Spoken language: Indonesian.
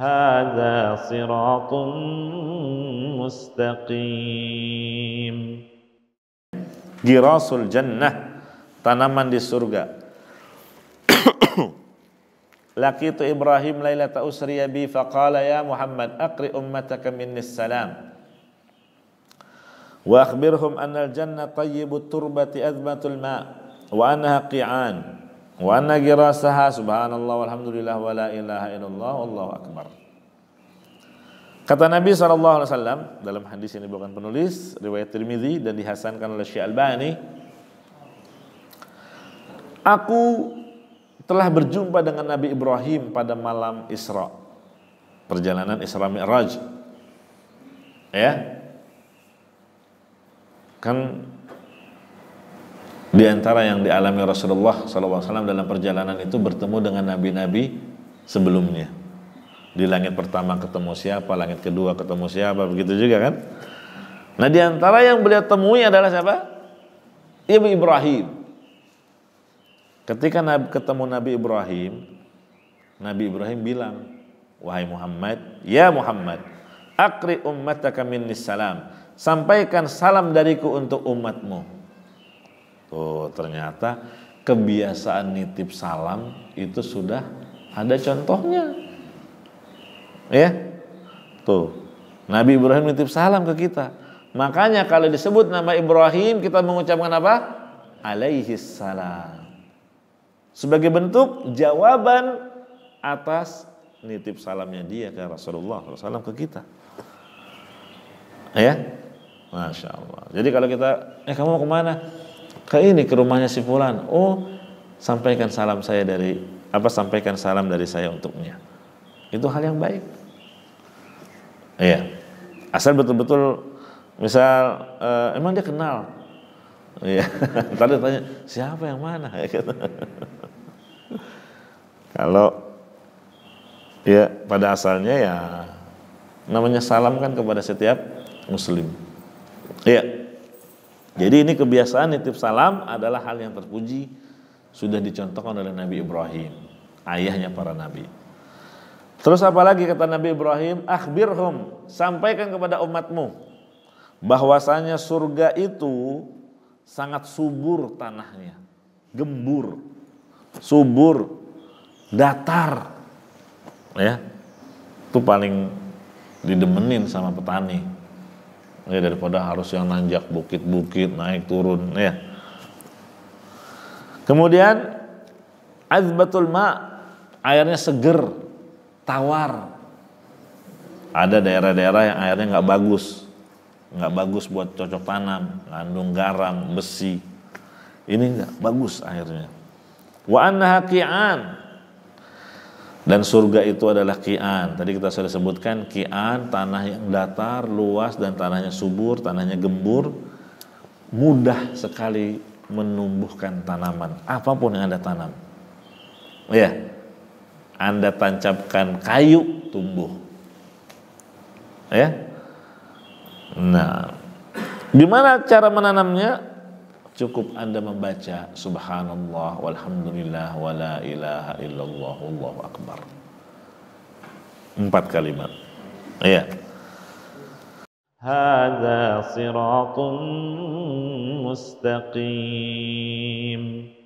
هذا صراط مستقيم Girasul jannah Tanaman di surga Lakitu Ibrahim lailata usriya bi faqala ya Muhammad aqri ummataka minni salam wa akhbirhum anna al-janna tayyibut turbati azmatul ma wa annaha qi'an wa nagirasaha subhanallah walhamdulillah wa la ilaha illallah wallahu akbar Kata Nabi SAW dalam hadis ini bukan penulis riwayat Tirmidzi dan dihasankan oleh Syekh Albani Aku telah berjumpa dengan Nabi Ibrahim pada malam Isra perjalanan Isra Mi'raj ya kan di antara yang dialami Rasulullah SAW dalam perjalanan itu bertemu dengan nabi-nabi sebelumnya. Di langit pertama ketemu siapa, langit kedua ketemu siapa, begitu juga kan? Nah di antara yang beliau temui adalah siapa? Ibu Ibrahim. Ketika ketemu Nabi Ibrahim, Nabi Ibrahim bilang, Wahai Muhammad, ya Muhammad, akri ummataka minni salam. Sampaikan salam dariku untuk umatmu. Tuh, ternyata kebiasaan nitip salam itu sudah ada contohnya. Ya. Tuh. Nabi Ibrahim nitip salam ke kita. Makanya kalau disebut nama Ibrahim kita mengucapkan apa? Alaihi salam. Sebagai bentuk jawaban atas nitip salamnya dia ke Rasulullah salam ke kita. Ya, masya Allah. Jadi kalau kita, eh kamu mau kemana? ke ini ke rumahnya si fulan. Oh, sampaikan salam saya dari apa sampaikan salam dari saya untuknya. Itu hal yang baik. Iya. Asal betul-betul misal uh, emang dia kenal. Iya. Tadi tanya siapa yang mana ya Kalau ya pada asalnya ya namanya salam kan kepada setiap muslim. Iya. Jadi ini kebiasaan nitip salam adalah hal yang terpuji sudah dicontohkan oleh Nabi Ibrahim, ayahnya para nabi. Terus apalagi kata Nabi Ibrahim, akhbirhum, sampaikan kepada umatmu bahwasanya surga itu sangat subur tanahnya, gembur, subur, datar. Ya. Itu paling didemenin sama petani ya daripada harus yang nanjak bukit-bukit naik turun ya kemudian azbatul ma airnya seger tawar ada daerah-daerah yang airnya nggak bagus nggak bagus buat cocok tanam kandung garam besi ini nggak bagus airnya wa annaha dan surga itu adalah kian. Tadi kita sudah sebutkan kian tanah yang datar, luas dan tanahnya subur, tanahnya gembur, mudah sekali menumbuhkan tanaman apapun yang Anda tanam. Ya. Anda tancapkan kayu tumbuh. Ya. Nah, gimana cara menanamnya? cukup Anda membaca subhanallah walhamdulillah wala ilaha illallah wallahu akbar. Empat kalimat. Iya. Hada siratun mustaqim.